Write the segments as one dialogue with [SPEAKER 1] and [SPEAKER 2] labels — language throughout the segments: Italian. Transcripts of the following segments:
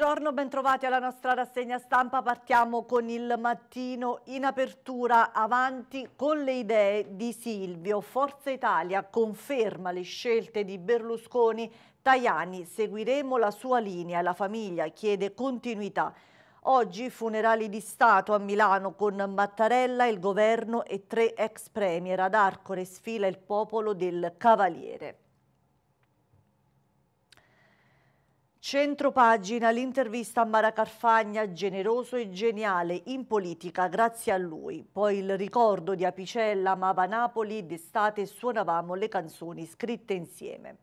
[SPEAKER 1] buongiorno, bentrovati alla nostra rassegna stampa. Partiamo con il mattino in apertura avanti con le idee di Silvio. Forza Italia conferma le scelte di Berlusconi. Tajani, seguiremo la sua linea. La famiglia chiede continuità. Oggi funerali di Stato a Milano con Mattarella, il governo e tre ex premier. Ad Arcore sfila il popolo del Cavaliere. Centro pagina, l'intervista a Mara Carfagna, generoso e geniale in politica grazie a lui. Poi il ricordo di Apicella amava Napoli, d'estate suonavamo le canzoni scritte insieme.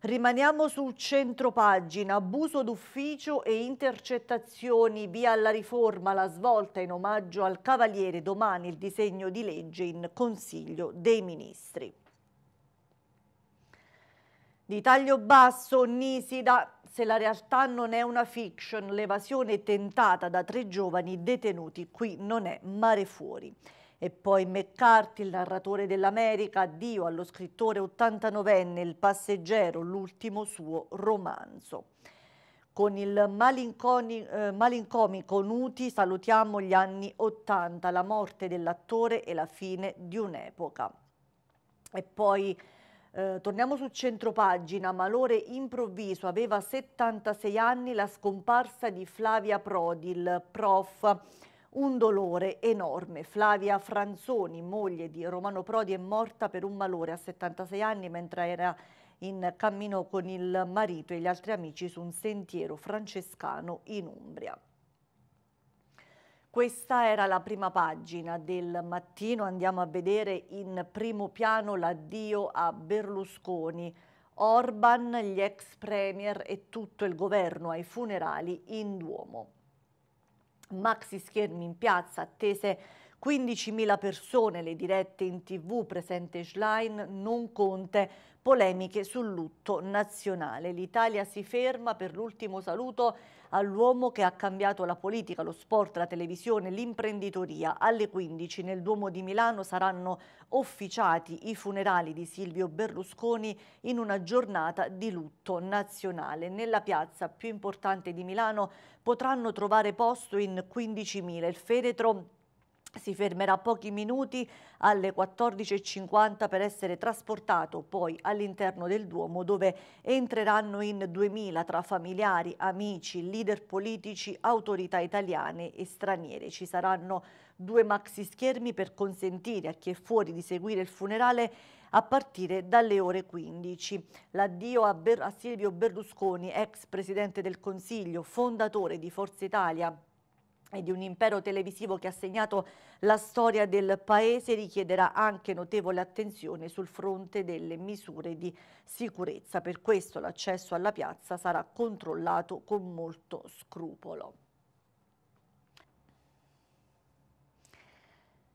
[SPEAKER 1] Rimaniamo sul centro pagina, abuso d'ufficio e intercettazioni, via alla riforma, la svolta in omaggio al Cavaliere, domani il disegno di legge in Consiglio dei Ministri. Di taglio basso, Nisida, se la realtà non è una fiction, l'evasione tentata da tre giovani detenuti qui non è mare fuori. E poi McCarthy, il narratore dell'America, addio allo scrittore 89enne, il passeggero, l'ultimo suo romanzo. Con il eh, malincomico Nuti salutiamo gli anni Ottanta, la morte dell'attore e la fine di un'epoca. E poi... Eh, torniamo su centropagina, malore improvviso, aveva 76 anni la scomparsa di Flavia Prodil, prof. Un dolore enorme. Flavia Franzoni, moglie di Romano Prodi, è morta per un malore a 76 anni mentre era in cammino con il marito e gli altri amici su un sentiero francescano in Umbria. Questa era la prima pagina del mattino, andiamo a vedere in primo piano l'addio a Berlusconi, Orban, gli ex premier e tutto il governo ai funerali in Duomo. Maxi schermi in piazza, attese 15.000 persone le dirette in tv, presente Schlein, non Conte, polemiche sul lutto nazionale. L'Italia si ferma per l'ultimo saluto all'uomo che ha cambiato la politica, lo sport, la televisione, l'imprenditoria. Alle 15 nel Duomo di Milano saranno officiati i funerali di Silvio Berlusconi in una giornata di lutto nazionale. Nella piazza più importante di Milano potranno trovare posto in 15.000. Il feretro si fermerà pochi minuti alle 14.50 per essere trasportato poi all'interno del Duomo dove entreranno in 2000 tra familiari, amici, leader politici, autorità italiane e straniere. Ci saranno due maxi schermi per consentire a chi è fuori di seguire il funerale a partire dalle ore 15. L'addio a, a Silvio Berlusconi, ex presidente del Consiglio, fondatore di Forza Italia, e di un impero televisivo che ha segnato la storia del paese richiederà anche notevole attenzione sul fronte delle misure di sicurezza. Per questo l'accesso alla piazza sarà controllato con molto scrupolo.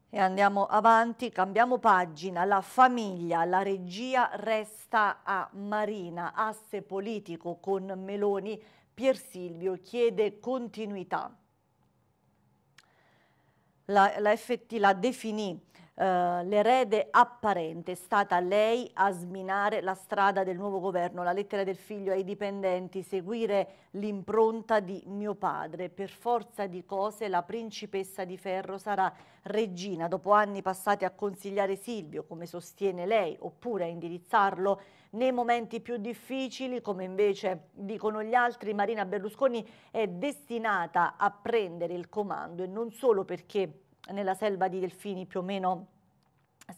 [SPEAKER 1] E andiamo avanti, cambiamo pagina, la famiglia, la regia resta a Marina, asse politico con Meloni, Pier Silvio chiede continuità. La la l'a la Eh, l'erede apparente, è stata lei a sminare la strada del nuovo governo, la lettera del figlio ai dipendenti, seguire l'impronta di mio padre. Per forza di cose la principessa di ferro sarà regina, dopo anni passati a consigliare Silvio, come sostiene lei, oppure a indirizzarlo nei momenti più difficili, come invece dicono gli altri, Marina Berlusconi è destinata a prendere il comando e non solo perché nella selva di delfini più o meno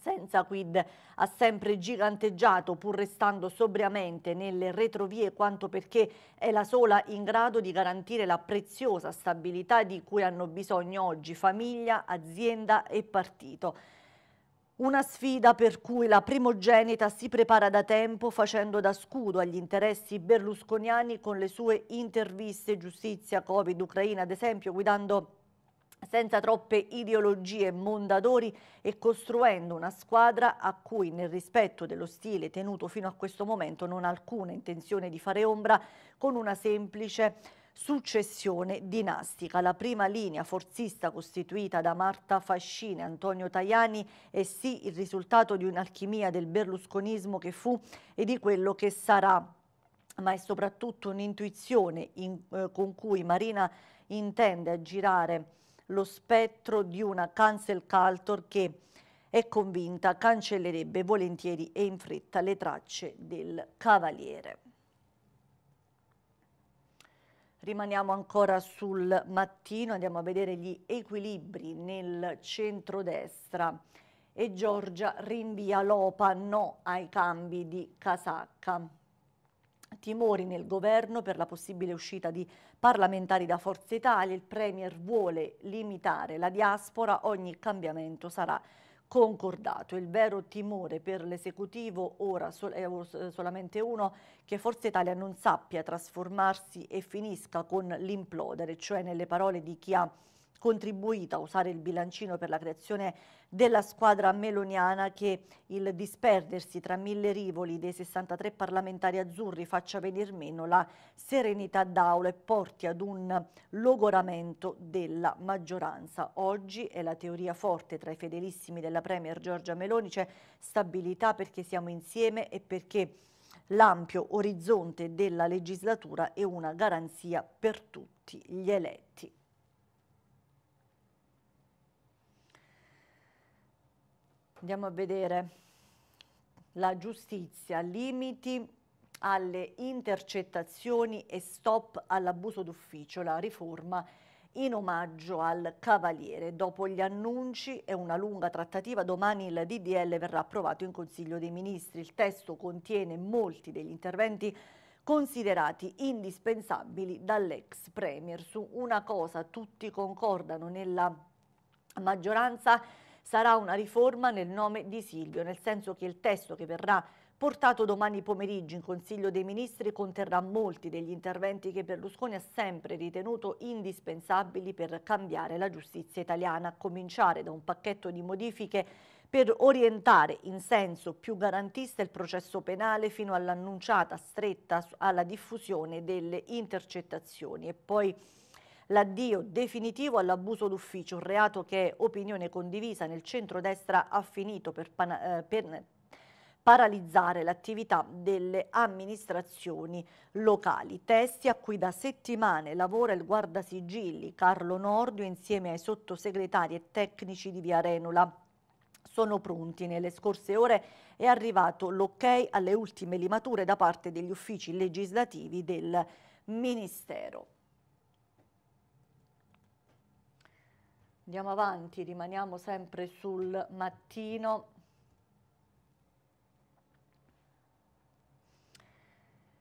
[SPEAKER 1] senza quid ha sempre giganteggiato pur restando sobriamente nelle retrovie quanto perché è la sola in grado di garantire la preziosa stabilità di cui hanno bisogno oggi famiglia, azienda e partito. Una sfida per cui la primogenita si prepara da tempo facendo da scudo agli interessi berlusconiani con le sue interviste giustizia, covid, Ucraina ad esempio guidando senza troppe ideologie mondadori e costruendo una squadra a cui nel rispetto dello stile tenuto fino a questo momento non ha alcuna intenzione di fare ombra con una semplice successione dinastica. La prima linea forzista costituita da Marta Fascini, Antonio Tajani è sì il risultato di un'alchimia del berlusconismo che fu e di quello che sarà ma è soprattutto un'intuizione eh, con cui Marina intende aggirare lo spettro di una cancel culture che è convinta cancellerebbe volentieri e in fretta le tracce del Cavaliere. Rimaniamo ancora sul mattino, andiamo a vedere gli equilibri nel centrodestra e Giorgia rinvia l'OPA no ai cambi di casacca timori nel governo per la possibile uscita di parlamentari da Forza Italia, il Premier vuole limitare la diaspora, ogni cambiamento sarà concordato. Il vero timore per l'esecutivo ora è solamente uno che Forza Italia non sappia trasformarsi e finisca con l'implodere, cioè nelle parole di chi ha contribuito a usare il bilancino per la creazione della squadra meloniana che il disperdersi tra mille rivoli dei 63 parlamentari azzurri faccia venir meno la serenità d'aula e porti ad un logoramento della maggioranza. Oggi è la teoria forte tra i fedelissimi della Premier Giorgia Meloni, c'è stabilità perché siamo insieme e perché l'ampio orizzonte della legislatura è una garanzia per tutti gli eletti. Andiamo a vedere la giustizia, limiti alle intercettazioni e stop all'abuso d'ufficio, la riforma in omaggio al Cavaliere. Dopo gli annunci e una lunga trattativa, domani il DDL verrà approvato in Consiglio dei Ministri. Il testo contiene molti degli interventi considerati indispensabili dall'ex Premier. Su una cosa tutti concordano nella maggioranza sarà una riforma nel nome di Silvio, nel senso che il testo che verrà portato domani pomeriggio in Consiglio dei Ministri conterrà molti degli interventi che Berlusconi ha sempre ritenuto indispensabili per cambiare la giustizia italiana, a cominciare da un pacchetto di modifiche per orientare in senso più garantista il processo penale fino all'annunciata stretta alla diffusione delle intercettazioni e poi l'addio definitivo all'abuso d'ufficio, un reato che opinione condivisa nel centrodestra ha finito per, pana, eh, per paralizzare l'attività delle amministrazioni locali. Testi a cui da settimane lavora il guardasigilli Carlo Nordio insieme ai sottosegretari e tecnici di Via Renula. Sono pronti. Nelle scorse ore è arrivato l'ok alle ultime limature da parte degli uffici legislativi del Ministero. Andiamo avanti, rimaniamo sempre sul mattino.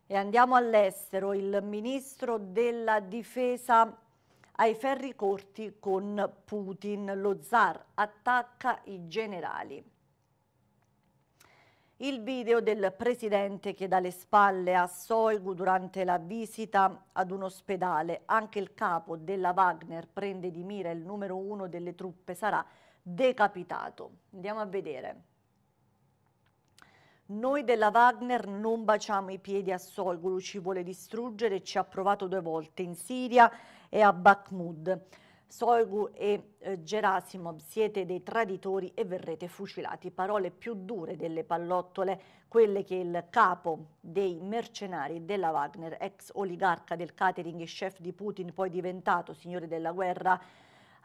[SPEAKER 1] E andiamo all'estero, il ministro della difesa ai ferri corti con Putin, lo zar attacca i generali. Il video del presidente che dà le spalle a Soigu durante la visita ad un ospedale. Anche il capo della Wagner prende di mira il numero uno delle truppe, sarà decapitato. Andiamo a vedere. Noi della Wagner non baciamo i piedi a Soigulu, ci vuole distruggere, ci ha provato due volte in Siria e a Bakhmud. Soigu e eh, Gerasimov, siete dei traditori e verrete fucilati. Parole più dure delle pallottole, quelle che il capo dei mercenari della Wagner, ex oligarca del catering e chef di Putin, poi diventato signore della guerra,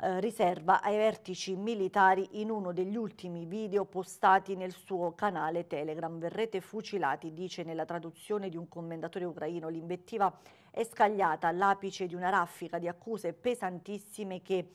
[SPEAKER 1] eh, riserva ai vertici militari in uno degli ultimi video postati nel suo canale Telegram. Verrete fucilati, dice nella traduzione di un commendatore ucraino. L'invettiva è scagliata all'apice di una raffica di accuse pesantissime che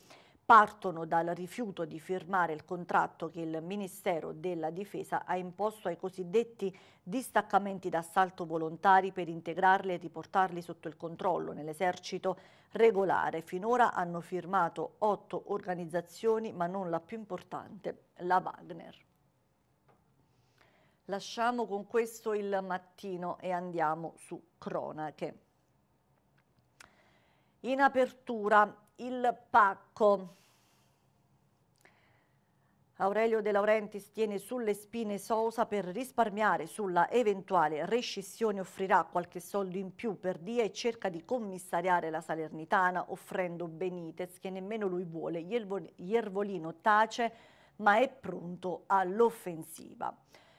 [SPEAKER 1] partono dal rifiuto di firmare il contratto che il Ministero della Difesa ha imposto ai cosiddetti distaccamenti d'assalto volontari per integrarli e riportarli sotto il controllo nell'esercito regolare. Finora hanno firmato otto organizzazioni, ma non la più importante, la Wagner. Lasciamo con questo il mattino e andiamo su cronache. In apertura il pacco Aurelio De Laurentiis tiene sulle spine Sousa per risparmiare sulla eventuale rescissione, offrirà qualche soldo in più per Dia e cerca di commissariare la Salernitana offrendo Benitez che nemmeno lui vuole. Iervolino tace ma è pronto all'offensiva.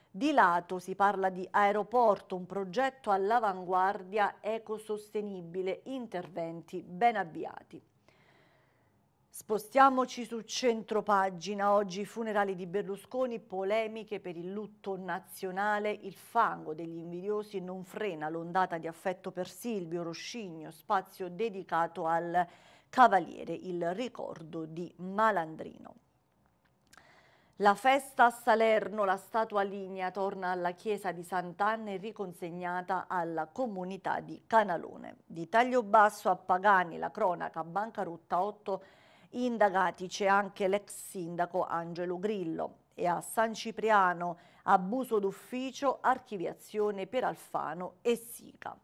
[SPEAKER 1] Di lato si parla di aeroporto, un progetto all'avanguardia ecosostenibile, interventi ben avviati. Spostiamoci su centropagina, oggi i funerali di Berlusconi, polemiche per il lutto nazionale, il fango degli invidiosi non frena l'ondata di affetto per Silvio Roscigno, spazio dedicato al cavaliere, il ricordo di Malandrino. La festa a Salerno, la statua lignea torna alla chiesa di Sant'Anna e riconsegnata alla comunità di Canalone. Di taglio basso a Pagani, la cronaca, bancarotta 8 Indagati c'è anche l'ex sindaco Angelo Grillo e a San Cipriano abuso d'ufficio, archiviazione per Alfano e Sica.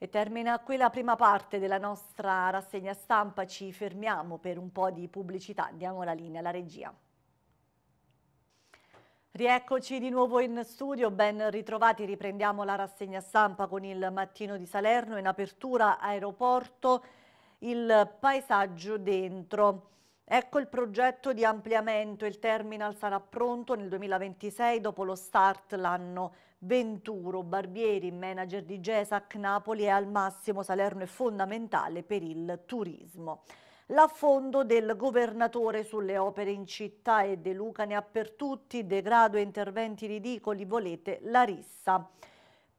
[SPEAKER 1] E termina qui la prima parte della nostra rassegna stampa, ci fermiamo per un po' di pubblicità, diamo la linea alla regia. Rieccoci di nuovo in studio, ben ritrovati, riprendiamo la rassegna stampa con il mattino di Salerno in apertura aeroporto il paesaggio dentro. Ecco il progetto di ampliamento, il terminal sarà pronto nel 2026 dopo lo start l'anno 21. Barbieri, manager di Gesac Napoli, è al massimo Salerno è fondamentale per il turismo. L'affondo del governatore sulle opere in città e De Luca ne ha per tutti, degrado e interventi ridicoli, volete la rissa.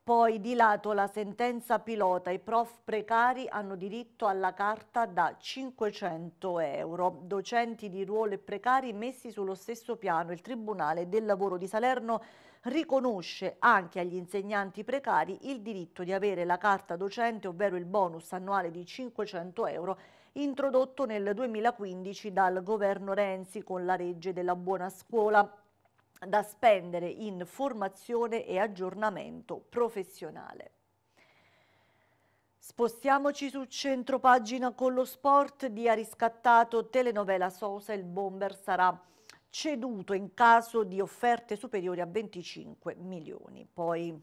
[SPEAKER 1] Poi di lato la sentenza pilota, i prof precari hanno diritto alla carta da 500 euro. Docenti di ruolo e precari messi sullo stesso piano, il Tribunale del Lavoro di Salerno riconosce anche agli insegnanti precari il diritto di avere la carta docente, ovvero il bonus annuale di 500 euro, introdotto nel 2015 dal governo Renzi con la legge della buona scuola da spendere in formazione e aggiornamento professionale. Spostiamoci su centro pagina con lo sport di riscattato telenovela Sosa, il bomber sarà ceduto in caso di offerte superiori a 25 milioni. Poi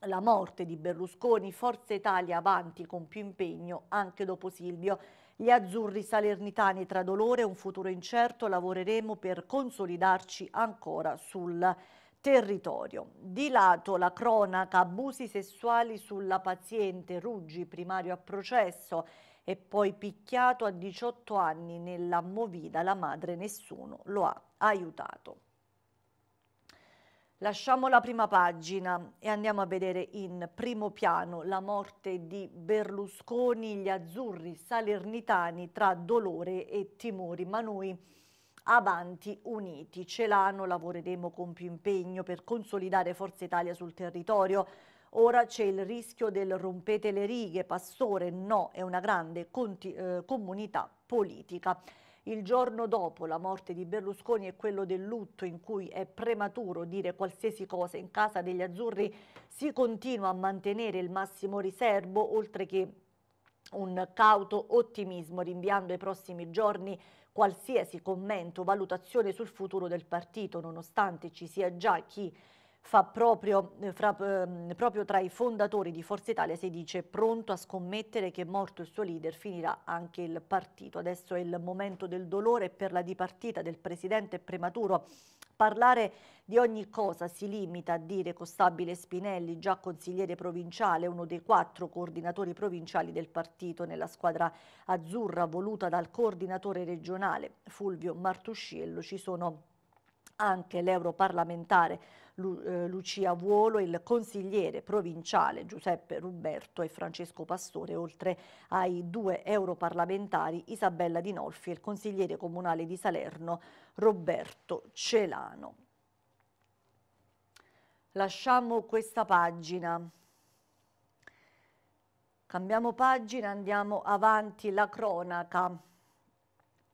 [SPEAKER 1] la morte di Berlusconi, Forza Italia avanti con più impegno anche dopo Silvio. Gli azzurri salernitani tra dolore e un futuro incerto lavoreremo per consolidarci ancora sul territorio. Di lato la cronaca, abusi sessuali sulla paziente Ruggi, primario a processo e poi picchiato a 18 anni nella movida, la madre nessuno lo ha aiutato. Lasciamo la prima pagina e andiamo a vedere in primo piano la morte di Berlusconi, gli azzurri salernitani tra dolore e timori, ma noi avanti uniti. Celano lavoreremo con più impegno per consolidare Forza Italia sul territorio. Ora c'è il rischio del rompete le righe, Pastore no, è una grande eh, comunità politica. Il giorno dopo la morte di Berlusconi è quello del lutto in cui è prematuro dire qualsiasi cosa. In casa degli azzurri si continua a mantenere il massimo riservo, oltre che un cauto ottimismo, rinviando ai prossimi giorni qualsiasi commento o valutazione sul futuro del partito, nonostante ci sia già chi fa proprio, eh, fra, ehm, proprio tra i fondatori di Forza Italia si dice pronto a scommettere che morto il suo leader finirà anche il partito. Adesso è il momento del dolore per la dipartita del presidente prematuro Parlare di ogni cosa si limita a dire Costabile Spinelli, già consigliere provinciale, uno dei quattro coordinatori provinciali del partito nella squadra azzurra voluta dal coordinatore regionale Fulvio Martusciello. Ci sono anche l'europarlamentare Lu eh, Lucia Vuolo, il consigliere provinciale Giuseppe Ruberto e Francesco Pastore, oltre ai due europarlamentari Isabella Di Nolfi e il consigliere comunale di Salerno Roberto Celano. Lasciamo questa pagina. Cambiamo pagina, andiamo avanti la cronaca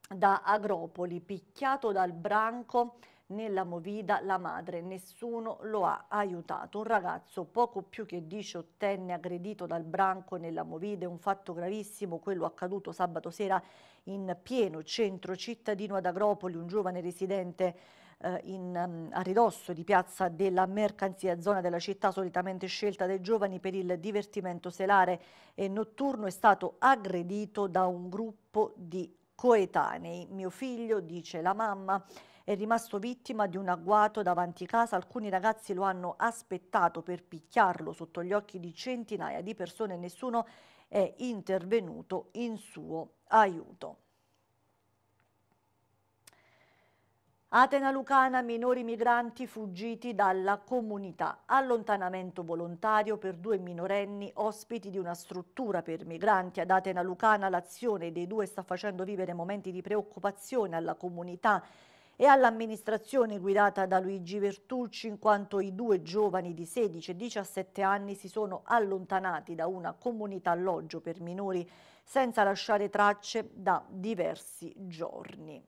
[SPEAKER 1] da Agropoli, picchiato dal branco nella movida la madre, nessuno lo ha aiutato. Un ragazzo poco più che diciottenne aggredito dal branco nella movida è un fatto gravissimo, quello accaduto sabato sera in pieno centro cittadino ad Agropoli, un giovane residente eh, in, mm, a ridosso di piazza della mercanzia, zona della città solitamente scelta dai giovani per il divertimento selare e notturno, è stato aggredito da un gruppo di coetanei. Mio figlio, dice la mamma, è rimasto vittima di un agguato davanti casa. Alcuni ragazzi lo hanno aspettato per picchiarlo sotto gli occhi di centinaia di persone e nessuno è intervenuto in suo aiuto. Atena Lucana, minori migranti fuggiti dalla comunità, allontanamento volontario per due minorenni ospiti di una struttura per migranti. Ad Atena Lucana l'azione dei due sta facendo vivere momenti di preoccupazione alla comunità e all'amministrazione guidata da Luigi Vertucci in quanto i due giovani di 16 e 17 anni si sono allontanati da una comunità alloggio per minori senza lasciare tracce da diversi giorni.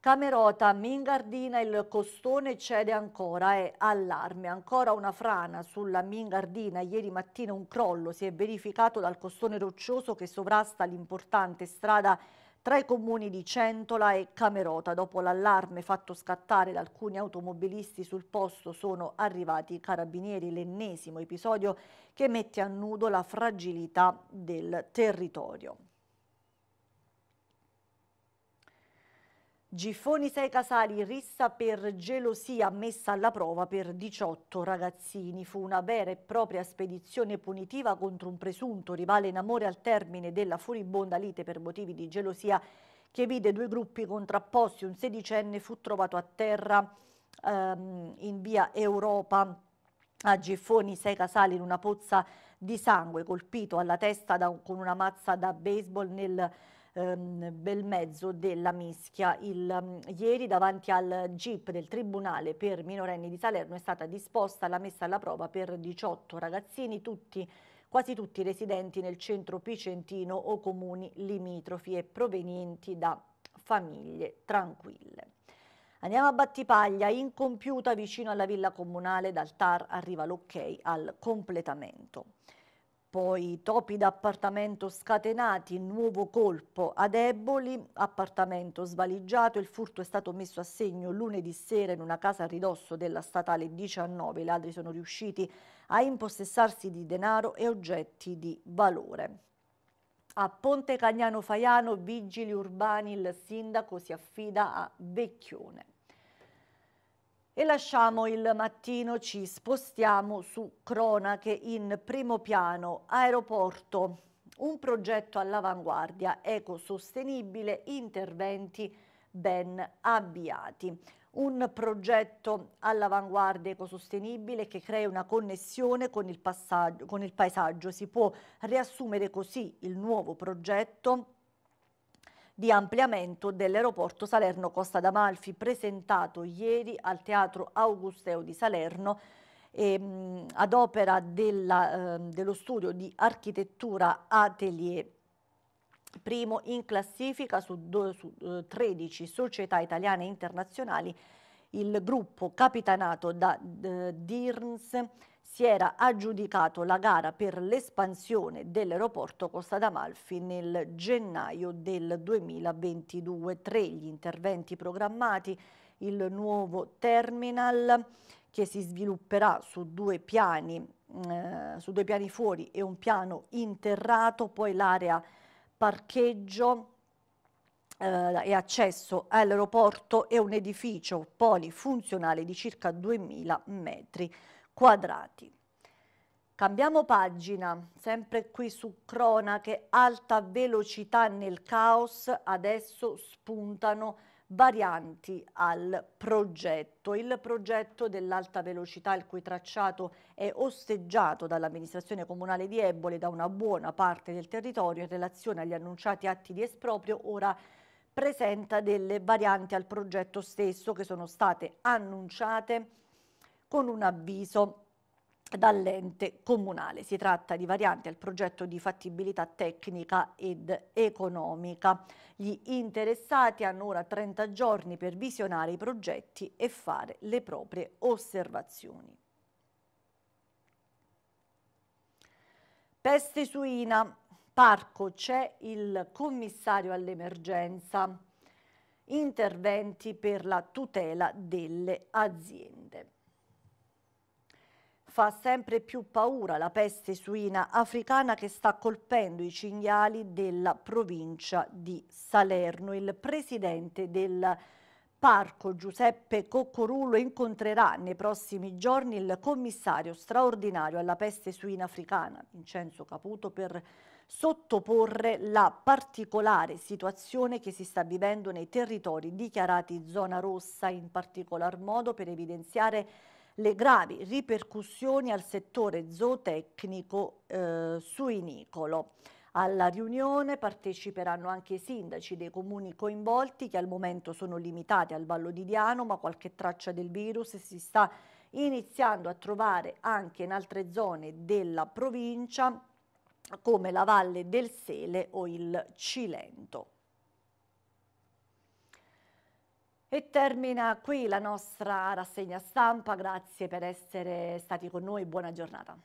[SPEAKER 1] Camerota, Mingardina, il costone cede ancora e allarme, ancora una frana sulla Mingardina, ieri mattina un crollo si è verificato dal costone roccioso che sovrasta l'importante strada tra i comuni di Centola e Camerota. Dopo l'allarme fatto scattare da alcuni automobilisti sul posto sono arrivati i carabinieri, l'ennesimo episodio che mette a nudo la fragilità del territorio. Giffoni sei Casali, rissa per gelosia messa alla prova per 18 ragazzini. Fu una vera e propria spedizione punitiva contro un presunto rivale in amore al termine della furibonda lite per motivi di gelosia che vide due gruppi contrapposti. Un sedicenne fu trovato a terra ehm, in via Europa a Giffoni sei Casali in una pozza di sangue colpito alla testa da, con una mazza da baseball nel ehm, bel mezzo della mischia. Il, mm, ieri davanti al GIP del Tribunale per minorenni di Salerno è stata disposta la messa alla prova per 18 ragazzini, tutti quasi tutti residenti nel centro picentino o comuni limitrofi e provenienti da famiglie tranquille. Andiamo a Battipaglia, incompiuta vicino alla villa comunale dal TAR arriva l'ok al completamento. Poi topi d'appartamento scatenati, nuovo colpo a deboli, appartamento svaligiato, il furto è stato messo a segno lunedì sera in una casa a ridosso della statale 19, i ladri sono riusciti a impossessarsi di denaro e oggetti di valore. A Ponte Cagnano Faiano, vigili urbani, il sindaco si affida a Vecchione. E lasciamo il mattino, ci spostiamo su cronache in primo piano, aeroporto, un progetto all'avanguardia, ecosostenibile, interventi ben avviati. Un progetto all'avanguardia ecosostenibile che crea una connessione con il, con il paesaggio. Si può riassumere così il nuovo progetto di ampliamento dell'aeroporto Salerno-Costa d'Amalfi presentato ieri al Teatro Augusteo di Salerno ehm, ad opera della, eh, dello studio di architettura Atelier primo in classifica su, do, su eh, 13 società italiane e internazionali il gruppo capitanato da eh, Dirns si era aggiudicato la gara per l'espansione dell'aeroporto Costa d'Amalfi nel gennaio del 2022. Tre gli interventi programmati, il nuovo terminal che si svilupperà su due piani, eh, su due piani fuori e un piano interrato, poi l'area parcheggio eh, e accesso all'aeroporto e un edificio polifunzionale di circa 2.000 metri quadrati. Cambiamo pagina, sempre qui su cronache, alta velocità nel caos, adesso spuntano varianti al progetto. Il progetto dell'alta velocità, il cui tracciato è osteggiato dall'amministrazione comunale di Ebole da una buona parte del territorio in relazione agli annunciati atti di esproprio, ora presenta delle varianti al progetto stesso che sono state annunciate con un avviso dall'ente comunale. Si tratta di varianti al progetto di fattibilità tecnica ed economica. Gli interessati hanno ora 30 giorni per visionare i progetti e fare le proprie osservazioni. Peste suina, parco, c'è il commissario all'emergenza, interventi per la tutela delle aziende fa sempre più paura la peste suina africana che sta colpendo i cinghiali della provincia di Salerno. Il presidente del parco Giuseppe Coccorullo incontrerà nei prossimi giorni il commissario straordinario alla peste suina africana, Vincenzo Caputo, per sottoporre la particolare situazione che si sta vivendo nei territori dichiarati zona rossa, in particolar modo per evidenziare le gravi ripercussioni al settore zootecnico eh, suinicolo. Alla riunione parteciperanno anche i sindaci dei comuni coinvolti che al momento sono limitati al Vallo di Diano, ma qualche traccia del virus si sta iniziando a trovare anche in altre zone della provincia come la Valle del Sele o il Cilento. E termina qui la nostra rassegna stampa, grazie per essere stati con noi, buona giornata.